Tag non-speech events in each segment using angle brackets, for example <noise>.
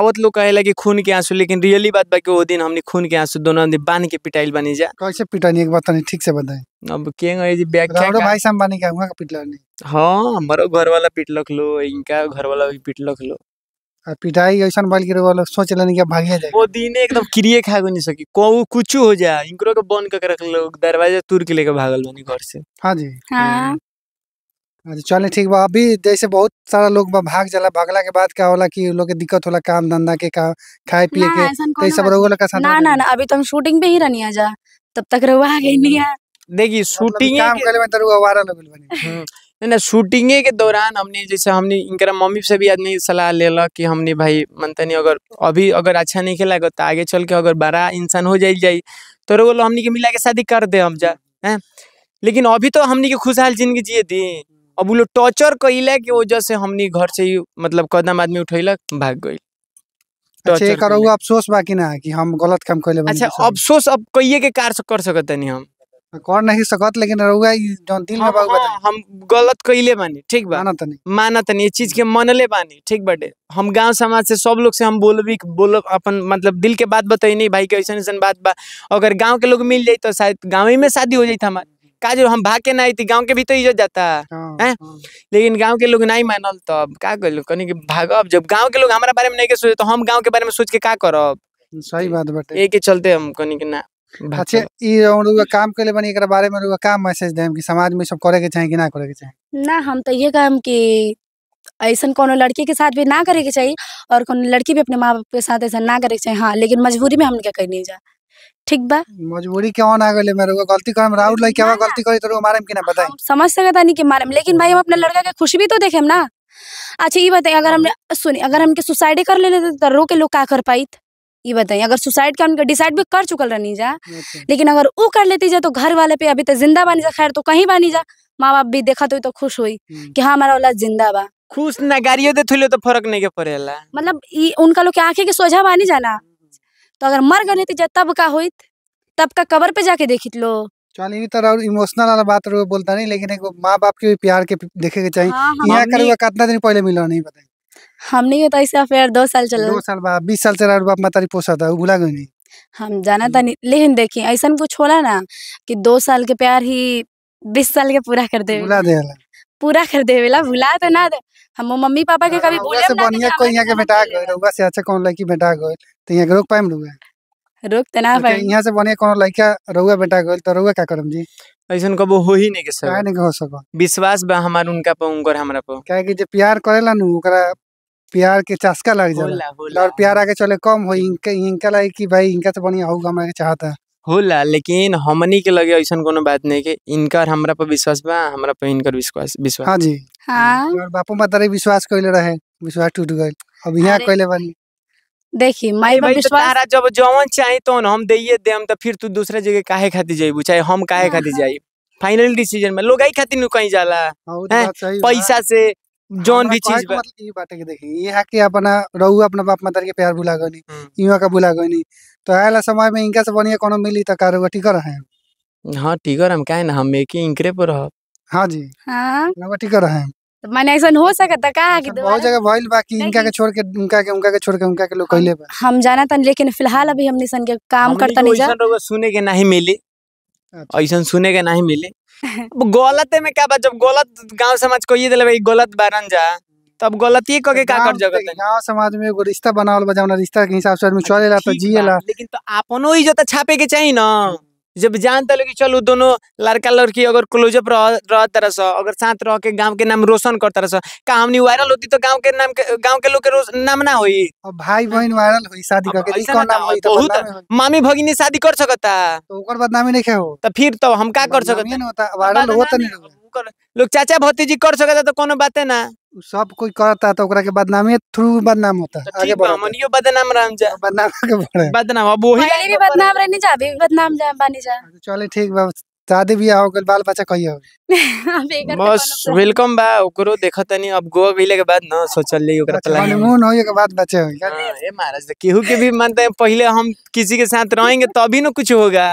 आवत लोग कहे कि खून के आंसू लेकिन रियली बात बाकी वो दिन हमने खून के आंसू दोनों दिन बांध के पिटाइल बनी जा कैसे पिटानी एक बात ठीक से बताए अब केंगे जी व्याख्या भाई साहब बानी का हुआ का पिटलानी हाँ, हमारो घर वाला पिटलक लो इनका घर वाला भी पिटलक लो पिटाई ऐसा बाल गिर वाला सोच लेने के भाग जाए वो दिन एकदम क्रिए खा को नहीं सकी को कुछ हो जाए इनको के बंद करके रख लो दरवाजा तुर के लेके भागल बनी घर से हाँ जी हाँ। हाँ चले ठीक बा अभी जैसे बहुत सारा लोग भाग जाला भागला के बाद क्या होला कि लोग के दिक्कत होला काम धंधा के का खाए पिए के तो सब रोगो का साथ ना ना ना अभी तो हम शूटिंग पे ही रहनी है जा तब तक रहवा आ गई नहीं है देखिए शूटिंग मतलब काम करे में तरुआ तो वायरल हो गेल ना शूटिंगे हम्म, के दौरान हमने जैसे हमने इनका मम्मी से भी आदमी सलाह ले ला कि हमने भाई मनते अगर अभी अगर अच्छा नहीं खेला तो आगे चल के अगर बड़ा इंसान हो जाए जाए तो रोलो हमने के मिला के शादी कर दे हम जा हम्म। लेकिन अभी तो हमने के खुशहाल जिंदगी जिए दी अब वो लोग टॉर्चर कैल के वजह से हमनी घर से ही मतलब कदम आदमी उठैलक भाग गई अच्छा अफसोस बाकी ना कि हम गलत काम कैले अच्छा अफसोस अब कहिए के कार से कर सकते नहीं हम कर नहीं सकत लेकिन रहुआ जौन दिल में बात बता हाँ, हम गलत कैले बानी ठीक बा मानत नहीं मानत नहीं ये चीज के मनले बानी ठीक बाटे हम गांव समाज से सब लोग से हम बोल भी बोल अपन मतलब दिल के बात बताई नहीं भाई के ऐसा ऐसा बात बा अगर गांव के लोग मिल जाए तो शायद गाँव में शादी हो जाए हमारे का जो हम भाग के ना आई थी गाँव के भी तो इज्जत जाता हाँ, है हाँ। लेकिन गाँव के लोग नहीं मानल तब तो का कर कहनी कि भागब जब गाँव के लोग हमारे बारे में नहीं के सोचे तो हम गाँव के बारे में सोच के का कर सही बात बाटे एक के चलते हम कहनी कि ना अच्छा ई रुआ काम करे बनी एक बारे में रुआ का मैसेज देम कि समाज में सब करे के चाहिए कि ना करे के चाहिए ना हम तो ये कहम कि ऐसा कोनो लड़की के साथ भी ना करे के चाहिए और कोनो लड़की भी अपने माँ बाप के साथ ऐसा ना करे के चाहिए हाँ लेकिन मजबूरी में हम क्या कर नहीं जाए ठीक बा मजबूरी क्यों आ गले मेरे को गलती करम राहुल लाई केवा गलती करी तो मारम में कि ना बताई समझ सकता नहीं कि मारम लेकिन भाई हम अपने लड़का के खुशी भी तो देखे ना अच्छा ये बताइए अगर हम सुनी अगर हम के सुसाइड कर लेले तो रो के लोग का कर पाई ये बताइए अगर सुसाइड का हम के डिसाइड भी कर चुकल रहनी जा अच्छा। लेकिन अगर वो कर लेती जा तो घर वाले पे अभी तो जिंदा बानी जा खैर तो कहीं बानी जा माँ बाप भी देखा तो, तो खुश हुई हम्म। कि हाँ हमारा औलाद जिंदा बा खुश ना दे थुले तो फर्क नहीं के पड़ेला मतलब उनका लोग के आंखें के सोझा बानी जाना तो अगर मर गए तो तब का हुई तब का कबर पे जाके देखित लो चलिए तरह इमोशनल वाला बात रो बोलता नहीं लेकिन एक माँ बाप के भी प्यार के देखे के चाहिए हाँ, यहाँ करूँगा कितना दिन पहले मिला नहीं पता हमने ये तो ऐसे अफेयर दो साल चला दो साल बाद बीस साल चला बाप माता पोसा था भुला गई नहीं हम जाना था हम्म। नहीं लेकिन देखिए ऐसा कुछ होला ना कि दो साल के प्यार ही बीस साल के पूरा कर दे भुला दे पूरा कर दे बेला भुला तो ना दे हम मम्मी पापा के हाँ, कभी बोले से बनिया कोई यहां के बेटा गए रहुआ से अच्छा कौन लड़की बेटा गए तो यहाँ रोक पाए रहुआ रोक त ना पाएम तो यहाँ से बने कोनो लड़का रहुआ बेटा गेल तो रहुआ क्या करम जी ऐसन कबो हो ही नहीं के सर नहीं हो सको विश्वास बा हमार उनका पर उनकर हमरा पर काहे कि जे प्यार करेला नु ओकरा प्यार के चस्का लग जाला और प्यार आगे चले कम हो इनके इनका लाइक कि भाई इनका तो बढ़िया होगा हमरा के चाहता होला लेकिन हमनी के लगे ऐसा कोनो बात नहीं के इनका हमरा पर विश्वास बा हमरा पर इनकर विश्वास विश्वास हां जी हां और बापू माता रे विश्वास कइले रहे विश्वास टूट गए अब यहां कइले बानी देखी माई भाई तो विश्वास तो जब जवन चाहे तो हम दइए देम तो फिर तू दूसरे जगह काहे खातिर जाइबू चाहे हम काहे हाँ, खातिर हाँ। जाइब फाइनल डिसीजन में लोग आई खातिर नु कहीं जाला पैसा से जोन भी चीज बा मतलब ई बाटे के देखी यहाँ के अपना रहू अपना बाप मदर के प्यार भुला गनी हम्म। इहाँ का भुला गनी तो आला समय में इनका से बढ़िया कोनो मिली त कारोगा ठीक रहे हां ठीक हम काहे ना हम एक ही इंकरे पर रह हां जी हां ना ठीक रहे तो मैंने तो ऐसा हो सकता का कि बहुत जगह भइल बा कि इनका के छोड़ के उनका के उनका के छोड़ के उनका के लोग कहले बा हम जाना तन लेकिन फिलहाल अभी हमने सन के काम करता नहीं जा लोग सुने के नहीं मिली अच्छा। ऐसा सुने के नहीं मिली <laughs> गलत में क्या बा जब गलत गांव समाज को ये दिले गलत बारन जा तब तो गलती को के तो का कर जगत है गांव समाज में एगो रिश्ता बनावल बजावना रिश्ता के हिसाब से आदमी अच्छा, चलेला तो जिएला लेकिन तो आपनो इज्जत छापे के चाहिए ना जब जान तलो कि चलो दोनों लड़का लड़की अगर क्लोजअप रह तरह सा अगर साथ रह के गांव के नाम रोशन कर तरह का हमने वायरल होती तो गांव के नाम के गांव के लोग के रोज नाम ना हो भाई बहन वायरल होई शादी करके तो तो बहुत मामी भगिनी शादी कर सकता तो बदनामी नहीं हो तो फिर तो हम का कर सकता लोग चाचा भतीजी कर सकता तो बात है ना सब कोई करता है तो ओकरा के बदनामी थ्रू बदनाम होता है तो आगे हमनियो बदनाम राम जा बदनाम के बढ़े बदनाम अब वही पहले भी बदनाम रहनी जा अभी भी बदनाम जा बानी जा अच्छा, चले ठीक बा शादी भी हो गइल बाल बच्चा कहियो बस <laughs> वेलकम बा ओकरो देखतनी अब गो गइले के बाद ना सोचल ले ओकरा प्लान हनीमून होय के बाद बच्चे होय हाँ, ए महाराज केहू के भी मानते हैं पहले हम किसी के साथ रहेंगे तभी ना कुछ होगा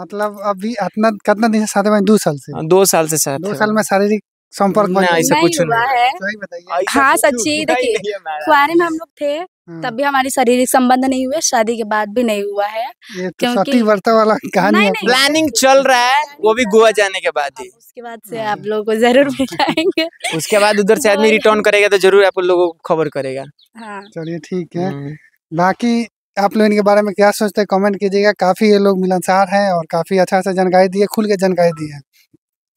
मतलब अभी इतना कितना दिन से साथ में दो साल से हाँ, दो साल से साथ दो साल में शारीरिक संपर्क में ऐसा कुछ नहीं हाँ सच्ची देखिए कुआरे में हम लोग थे हाँ। तब भी हमारे शारीरिक संबंध नहीं हुए शादी के बाद भी नहीं हुआ है तो क्योंकि वाला कहानी प्लानिंग चल रहा है वो भी गोवा जाने के बाद ही उसके बाद से हाँ। आप लोगों को जरूर <laughs> मिलाएंगे उसके बाद उधर से आदमी रिटर्न करेगा तो जरूर आप लोगों को खबर करेगा हाँ। चलिए ठीक है हम्म। बाकी आप लोग इनके बारे में क्या सोचते हैं कमेंट कीजिएगा काफी ये लोग मिलनसार हैं और काफी अच्छा अच्छा जानकारी है खुल के जानकारी दी है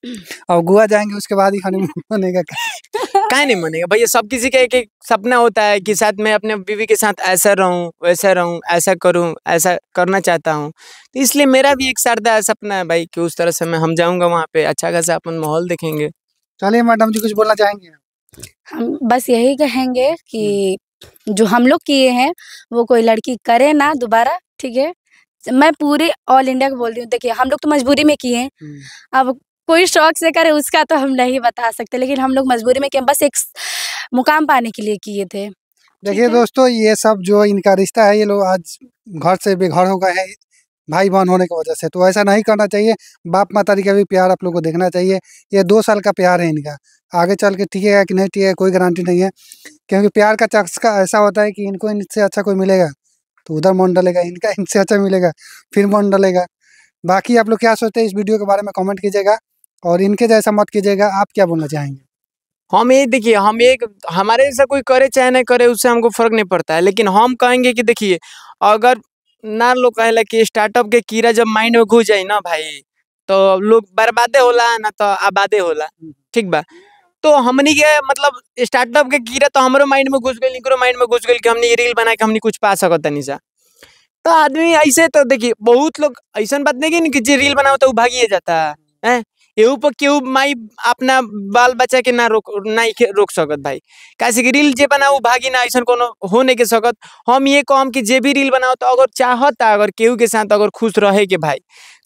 <clears throat> और गोवा जाएंगे उसके बाद ही हनीमून मनेगा क्या नहीं मनेगा भैया सब किसी का एक एक सपना होता है कि साथ मैं अपने बीवी के साथ ऐसा रहूं वैसा रहूं ऐसा करूं ऐसा करना चाहता हूं तो इसलिए मेरा भी एक सरदा सपना है भाई कि उस तरह से मैं हम जाऊंगा वहां पे अच्छा खासा अपन माहौल देखेंगे चलिए मैडम जी कुछ बोलना चाहेंगे हम बस यही कहेंगे कि हम्म। जो हम लोग किए हैं वो कोई लड़की करे ना दोबारा ठीक है मैं पूरे ऑल इंडिया को बोल रही हूँ देखिए हम लोग तो मजबूरी में किए हैं हम्म। अब कोई शौक से करे उसका तो हम नहीं बता सकते लेकिन हम लोग मजबूरी में बस एक मुकाम पाने के लिए किए थे देखिए दोस्तों ये सब जो इनका रिश्ता है ये लोग आज घर से बेघर हो गए हैं भाई बहन होने की वजह से तो ऐसा नहीं करना चाहिए बाप माता जी का भी प्यार आप लोग को देखना चाहिए ये दो साल का प्यार है इनका आगे चल के ठीक है कि नहीं ठीक है कोई गारंटी नहीं है क्योंकि प्यार का का ऐसा होता है कि इनको इनसे अच्छा कोई मिलेगा तो उधर मन डलेगा इनका इनसे अच्छा मिलेगा फिर मन डलेगा बाकी आप लोग क्या सोचते हैं इस वीडियो के बारे में कमेंट कीजिएगा और इनके जैसा मत कीजिएगा आप क्या बोलना चाहेंगे हम ये देखिए हम एक हमारे जैसा कोई करे चाहे ना करे उससे हमको फर्क नहीं पड़ता है लेकिन हम कहेंगे कि देखिए अगर ना लोग कहेला कि स्टार्टअप के कीड़ा जब माइंड में घुस जाए ना भाई तो लोग बर्बादे होला ना तो आबादे होला हम्म। ठीक बा तो हमने के मतलब स्टार्टअप के कीड़ा तो हमारे माइंड में घुस गए इनको माइंड में घुस गए कि हमने रील बना के हमने कुछ पा सकत निशा तो आदमी ऐसे तो देखिए बहुत लोग ऐसा बात नहीं कि रील बनाओ तो भागिए जाता है केहू पर केहू माई अपना बाल बच्चा के ना रोक ना रोक सकत भाई कैसे कि रील जो बनाओ भागी ना ऐसा कोनो हो नहीं के सकत हम ये कहम कि जे भी रील बनाओ तो अगर चाहता अगर केहू के साथ अगर खुश रहे के भाई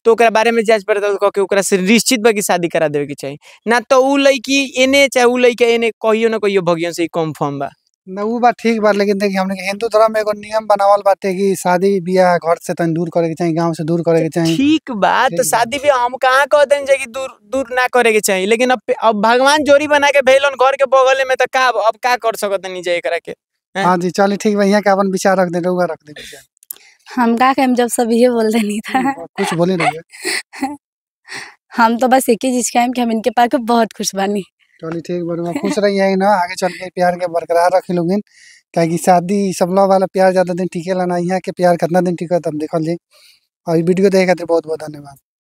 तो बारे में जांच पड़ताल कह के से निश्चित बा शादी करा देवे के चाहिए ना तो उ लड़की एने चाहे उ लड़का एने कहियो ना कहियो भगियों से कन्फर्म बा न बात ठीक बात लेकिन देखिए हमने हिंदू धर्म में एक नियम बनावल बाटे कि शादी बियाह घर से तनी दूर करे के चाहिए गांव से दूर करे के चाहिए ठीक बात तो शादी भी हम कहाँ कह दें जे कि दूर दूर ना करे के चाहिए लेकिन अब अब भगवान जोड़ी बना के भेलन घर के बगल में तो का अब का कर सकत नहीं जे एकरा के हां जी चलिए ठीक है यहाँ के अपन विचार रख दे रहुआ रख दे हम का हम जब सब ये बोल देनी था कुछ बोले नहीं हम तो बस एक ही चीज कहें कि हम इनके पास बहुत खुश बानी चलिए ठीक बड़ुआ खुश रहिए ना आगे चल के प्यार के बरकरार रखे लोगिन क्या कि शादी सब लोग वाला प्यार ज़्यादा दिन टिकेला ना यहाँ के प्यार कितना दिन टिकल हम देखल जी और वीडियो देखे खातिर बहुत बहुत धन्यवाद